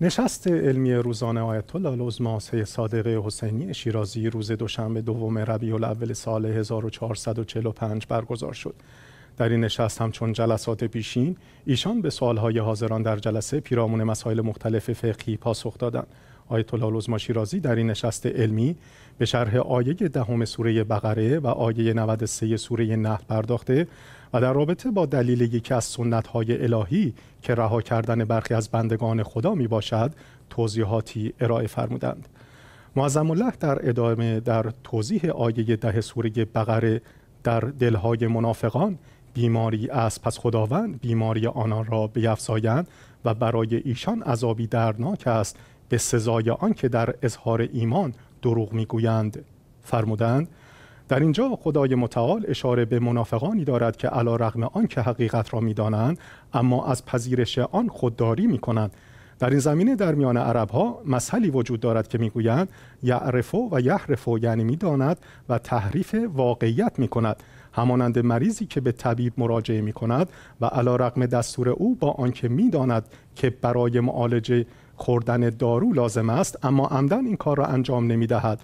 نشست علمی روزانه آیت الله العظما سید صادق حسینی شیرازی روز دوشنبه دوم ربیع الاول سال 1445 برگزار شد. در این نشست همچون جلسات پیشین ایشان به سوالهای حاضران در جلسه پیرامون مسائل مختلف فقهی پاسخ دادند. آیت الله العظما شیرازی در این نشست علمی به شرح آیه دهم سوره بقره و آیه 93 سوره نحل پرداخته و در رابطه با دلیل یکی از سنت های الهی که رها کردن برخی از بندگان خدا می باشد توضیحاتی ارائه فرمودند معظم الله در ادامه در توضیح آیه ده سوره بقره در دلهای منافقان بیماری است پس خداوند بیماری آنان را بیفزایند و برای ایشان عذابی درناک است به سزای آن که در اظهار ایمان دروغ میگویند فرمودند در اینجا خدای متعال اشاره به منافقانی دارد که علا رغم آن که حقیقت را میدانند اما از پذیرش آن خودداری می در این زمینه در میان عرب ها وجود دارد که میگویند یعرفو و یحرفو یعنی میداند و تحریف واقعیت می همانند مریضی که به طبیب مراجعه می و علا رقم دستور او با آنکه میداند که برای معالجه خوردن دارو لازم است اما عمدن این کار را انجام نمی دهد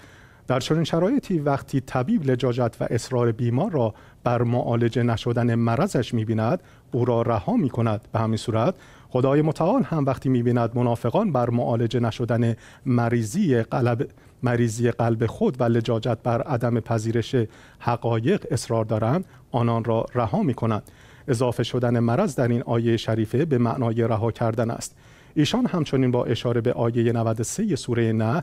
در چنین شرایطی وقتی طبیب لجاجت و اصرار بیمار را بر معالجه نشدن مرضش می بیند او را رها می کند به همین صورت خدای متعال هم وقتی می بیند منافقان بر معالجه نشدن مریضی قلب مریضی قلب خود و لجاجت بر عدم پذیرش حقایق اصرار دارند آنان را رها می کند اضافه شدن مرض در این آیه شریفه به معنای رها کردن است ایشان همچنین با اشاره به آیه 93 سوره نه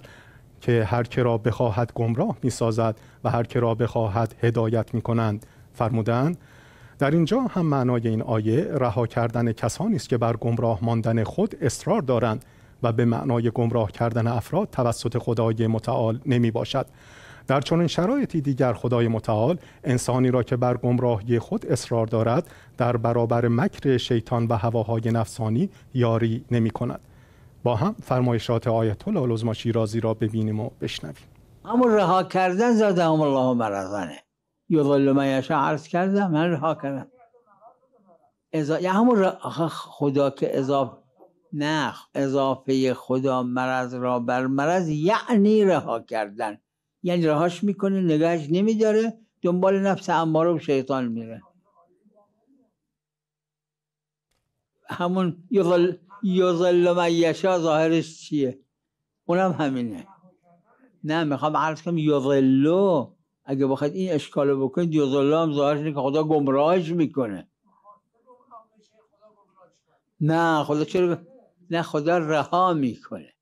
که هر که را بخواهد گمراه می سازد و هر که را بخواهد هدایت می کنند فرمودند در اینجا هم معنای این آیه رها کردن کسانی است که بر گمراه ماندن خود اصرار دارند و به معنای گمراه کردن افراد توسط خدای متعال نمی باشد در این شرایطی دیگر خدای متعال انسانی را که بر گمراهی خود اصرار دارد در برابر مکر شیطان و هواهای نفسانی یاری نمی کند با هم فرمایشات آیت الله العظما شیرازی را ببینیم و بشنویم اما رها کردن زدهم الله مرزنه یضل من عرض کردم من رها کردم ازا... یا یعنی همون خدا که اضاف نه اضافه خدا مرض را بر مرض یعنی رها کردن یعنی رهاش میکنه نگهش نمیداره دنبال نفس اماره و شیطان میره همون یظل یظل من یشا ظاهرش چیه اونم همینه نه میخوام عرض کنم یظلو اگه بخواید این اشکالو بکنید یظلو هم ظاهرش که خدا گمراهش میکنه نه خدا چرا نه خدا رها میکنه